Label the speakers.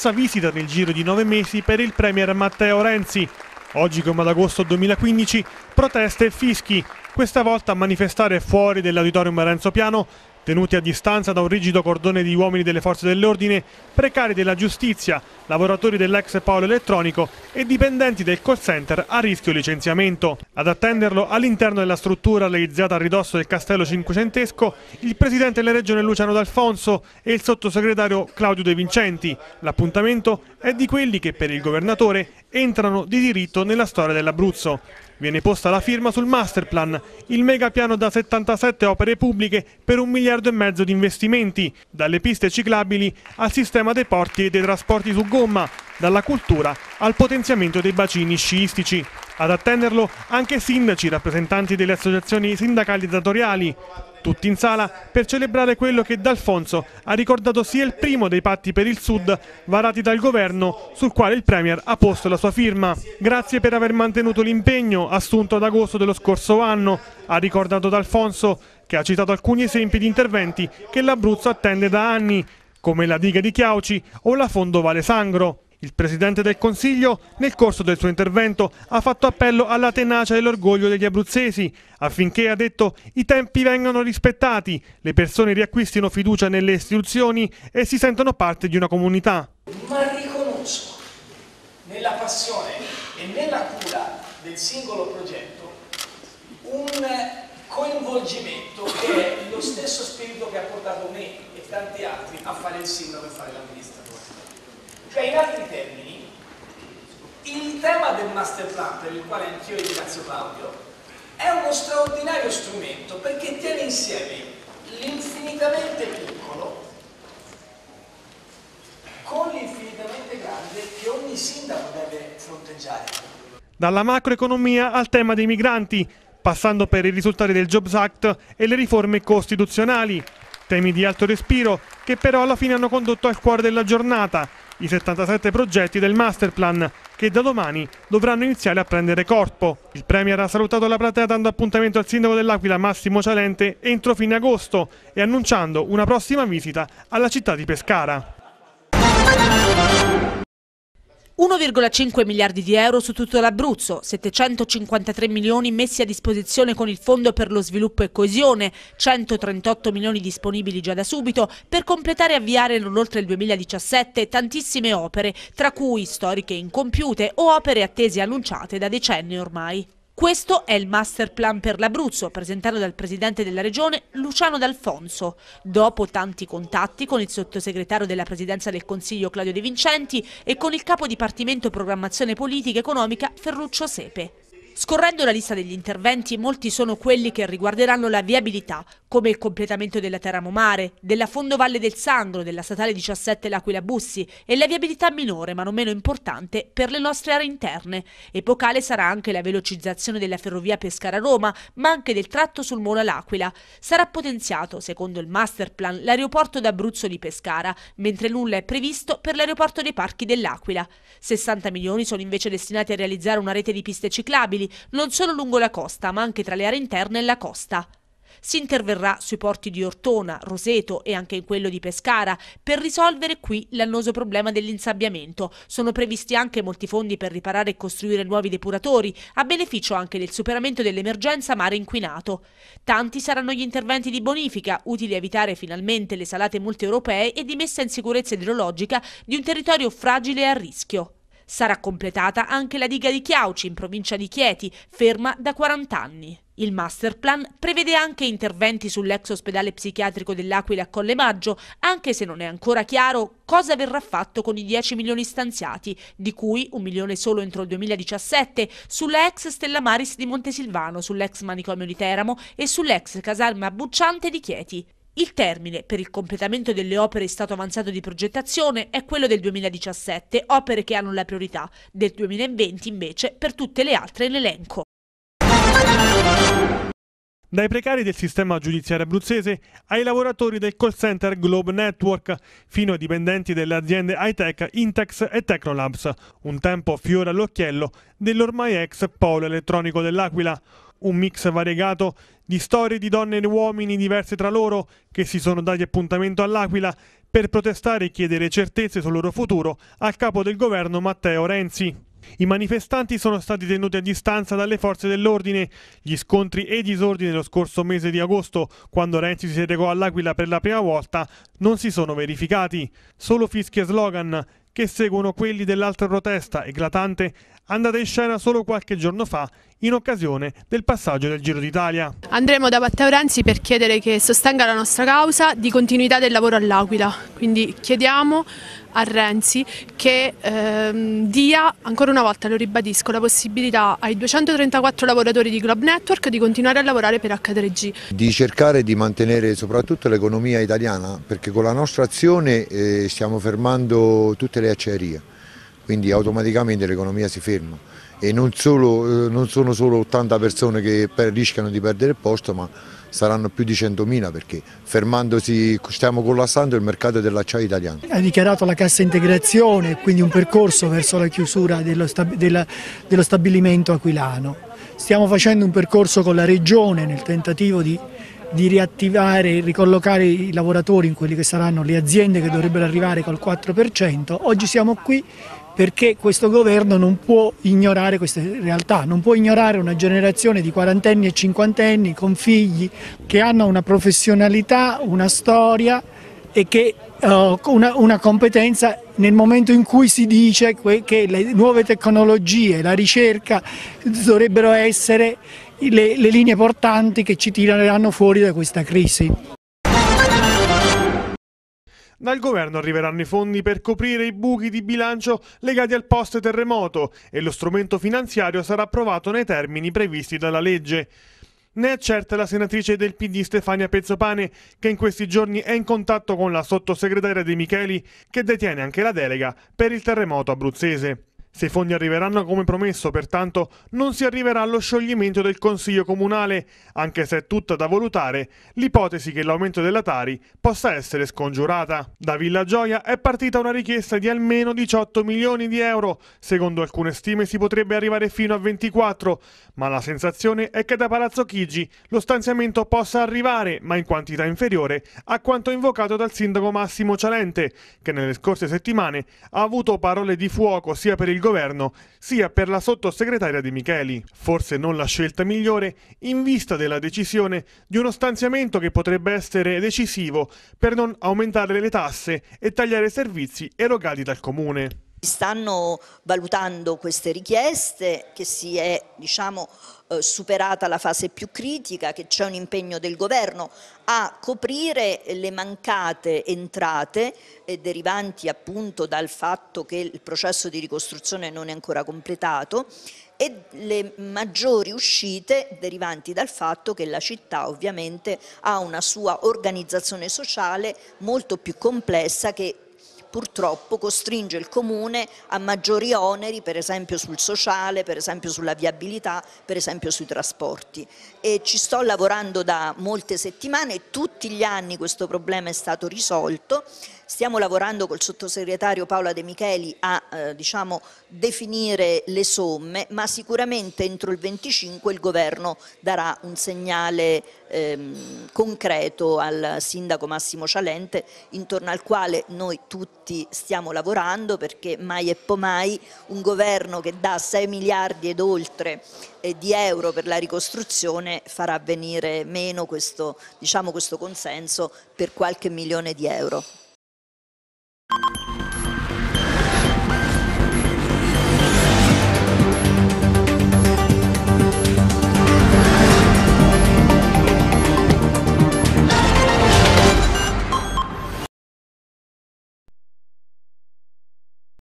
Speaker 1: terza visita nel giro di nove mesi per il Premier Matteo Renzi. Oggi come ad agosto 2015, proteste e fischi, questa volta a manifestare fuori dell'auditorium Renzo Piano tenuti a distanza da un rigido cordone di uomini delle forze dell'ordine, precari della giustizia, lavoratori dell'ex Paolo Elettronico e dipendenti del call center a rischio licenziamento. Ad attenderlo all'interno della struttura realizzata a ridosso del castello cinquecentesco, il presidente della regione Luciano D'Alfonso e il sottosegretario Claudio De Vincenti. L'appuntamento è di quelli che per il governatore entrano di diritto nella storia dell'Abruzzo. Viene posta la firma sul masterplan, il megapiano da 77 opere pubbliche per un miliardo e mezzo di investimenti, dalle piste ciclabili al sistema dei porti e dei trasporti su gomma, dalla cultura al potenziamento dei bacini sciistici. Ad attenderlo anche sindaci, rappresentanti delle associazioni sindacalizzatoriali, tutti in sala per celebrare quello che D'Alfonso ha ricordato sia il primo dei patti per il Sud varati dal governo sul quale il Premier ha posto la sua firma. Grazie per aver mantenuto l'impegno assunto ad agosto dello scorso anno, ha ricordato D'Alfonso che ha citato alcuni esempi di interventi che l'Abruzzo attende da anni come la diga di Chiauci o la Fondo Vale Sangro. Il Presidente del Consiglio, nel corso del suo intervento, ha fatto appello alla tenacia e all'orgoglio degli abruzzesi affinché, ha detto, i tempi vengano rispettati, le persone riacquistino fiducia nelle istituzioni e si sentono parte di una comunità.
Speaker 2: Ma
Speaker 3: riconosco nella passione e nella cura del singolo progetto un coinvolgimento che è lo stesso spirito che ha portato me e tanti altri a fare il sindaco e fare l'amministratore. Cioè, in altri termini, il tema del master plan, per il quale anch'io ringrazio Claudio, è uno straordinario strumento perché tiene insieme l'infinitamente piccolo con l'infinitamente grande che ogni sindaco deve fronteggiare.
Speaker 1: Dalla macroeconomia al tema dei migranti, passando per i risultati del Jobs Act e le riforme costituzionali, temi di alto respiro che però alla fine hanno condotto al cuore della giornata, i 77 progetti del masterplan che da domani dovranno iniziare a prendere corpo. Il Premier ha salutato la platea dando appuntamento al sindaco dell'Aquila Massimo Cialente entro fine agosto e annunciando una prossima visita alla città di Pescara.
Speaker 2: 1,5 miliardi di euro su tutto l'Abruzzo, 753 milioni messi a disposizione con il Fondo per lo sviluppo e coesione, 138 milioni disponibili già da subito per completare e avviare non oltre il 2017 tantissime opere, tra cui storiche incompiute o opere attese e annunciate da decenni ormai. Questo è il master plan per l'Abruzzo, presentato dal presidente della regione Luciano D'Alfonso. Dopo tanti contatti con il sottosegretario della presidenza del Consiglio Claudio De Vincenti e con il capo dipartimento programmazione politica economica Ferruccio Sepe. Scorrendo la lista degli interventi, molti sono quelli che riguarderanno la viabilità, come il completamento della Terramomare, della Fondovalle del Sangro, della Statale 17 L'Aquila Bussi e la viabilità minore, ma non meno importante, per le nostre aree interne. Epocale sarà anche la velocizzazione della ferrovia Pescara-Roma, ma anche del tratto sul Molo L'Aquila. Sarà potenziato, secondo il Masterplan, l'aeroporto d'Abruzzo di Pescara, mentre nulla è previsto per l'aeroporto dei Parchi dell'Aquila. 60 milioni sono invece destinati a realizzare una rete di piste ciclabili non solo lungo la costa, ma anche tra le aree interne e la costa. Si interverrà sui porti di Ortona, Roseto e anche in quello di Pescara per risolvere qui l'annoso problema dell'insabbiamento. Sono previsti anche molti fondi per riparare e costruire nuovi depuratori, a beneficio anche del superamento dell'emergenza mare inquinato. Tanti saranno gli interventi di bonifica, utili a evitare finalmente le salate multe europee e di messa in sicurezza idrologica di un territorio fragile e a rischio. Sarà completata anche la diga di Chiauci in provincia di Chieti, ferma da 40 anni. Il masterplan prevede anche interventi sull'ex ospedale psichiatrico dell'Aquila a Colle Maggio, anche se non è ancora chiaro cosa verrà fatto con i 10 milioni stanziati, di cui un milione solo entro il 2017, sulla ex Stella Maris di Montesilvano, sull'ex manicomio di Teramo e sull'ex casalma Bucciante di Chieti. Il termine per il completamento delle opere in stato avanzato di progettazione è quello del 2017, opere che hanno la priorità, del 2020 invece per tutte le altre in elenco.
Speaker 1: Dai precari del sistema giudiziario abruzzese ai lavoratori del call center Globe Network, fino ai dipendenti delle aziende high-tech Intex e Tecnolabs, un tempo fiore all'occhiello dell'ormai ex polo elettronico dell'Aquila un mix variegato di storie di donne e uomini diverse tra loro che si sono dati appuntamento all'Aquila per protestare e chiedere certezze sul loro futuro al capo del governo Matteo Renzi. I manifestanti sono stati tenuti a distanza dalle forze dell'ordine. Gli scontri e i disordini dello scorso mese di agosto, quando Renzi si recò all'Aquila per la prima volta, non si sono verificati. Solo fischi e slogan che seguono quelli dell'altra protesta eclatante andata in scena solo qualche giorno fa in occasione del passaggio del Giro d'Italia.
Speaker 2: Andremo da Matteo Renzi per chiedere che sostenga la nostra causa di continuità del lavoro all'Aquila, quindi chiediamo a Renzi che ehm, dia ancora una volta, lo ribadisco, la possibilità ai 234 lavoratori di Globe Network di continuare a lavorare per H3G.
Speaker 3: Di cercare di mantenere soprattutto l'economia italiana perché con la nostra azione eh, stiamo fermando tutte le acciaierie quindi automaticamente l'economia si ferma e non, solo, eh, non, sono solo 80 persone che rischiano di perdere il posto ma saranno più di 100.000 perché fermandosi stiamo collassando il mercato dell'acciaio italiano. Ha dichiarato la cassa integrazione quindi un percorso verso la chiusura dello, stab della, dello stabilimento aquilano. Stiamo facendo un percorso con la regione nel tentativo di di riattivare, ricollocare i lavoratori in quelle che saranno le aziende che dovrebbero arrivare col 4%. Oggi siamo qui perché questo governo non può ignorare queste realtà, non può ignorare una generazione di quarantenni e cinquantenni con figli che hanno una professionalità, una storia e che uh, una, una, competenza nel momento in cui si dice che le nuove tecnologie, la ricerca dovrebbero essere le, le linee portanti che ci tireranno fuori da questa crisi.
Speaker 1: Dal governo arriveranno i fondi per coprire i buchi di bilancio legati al post terremoto e lo strumento finanziario sarà approvato nei termini previsti dalla legge. Ne è certa la senatrice del PD Stefania Pezzopane, che in questi giorni è in contatto con la sottosegretaria De Micheli, che detiene anche la delega per il terremoto abruzzese. Se i fondi arriveranno come promesso, pertanto, non si arriverà allo scioglimento del Consiglio Comunale, anche se è tutta da valutare l'ipotesi che l'aumento della Tari possa essere scongiurata. Da Villa Gioia è partita una richiesta di almeno 18 milioni di euro, secondo alcune stime si potrebbe arrivare fino a 24, ma la sensazione è che da Palazzo Chigi lo stanziamento possa arrivare, ma in quantità inferiore, a quanto invocato dal sindaco Massimo Cialente, che nelle scorse settimane ha avuto parole di fuoco sia per il governo governo sia per la sottosegretaria Di Micheli, forse non la scelta migliore in vista della decisione di uno stanziamento che potrebbe essere decisivo per non aumentare le tasse e tagliare servizi erogati dal comune.
Speaker 3: Stanno valutando queste richieste, che si è diciamo, eh, superata la fase più critica, che c'è un impegno del governo a coprire le mancate entrate eh, derivanti appunto dal fatto che il processo di ricostruzione non è ancora completato e le maggiori uscite derivanti dal fatto che la città ovviamente ha una sua organizzazione sociale molto più complessa che purtroppo costringe il comune a maggiori oneri per esempio sul sociale, per esempio sulla viabilità, per esempio sui trasporti e ci sto lavorando da molte settimane, tutti gli anni questo problema è stato risolto stiamo lavorando col sottosegretario Paola De Micheli a eh, diciamo, definire le somme, ma sicuramente entro il 25 il governo darà un segnale ehm, concreto al sindaco Massimo Cialente intorno al quale noi tutti stiamo lavorando perché mai e poi mai un governo che dà 6 miliardi ed oltre eh, di euro per la ricostruzione farà venire meno questo, diciamo, questo consenso per qualche milione di euro.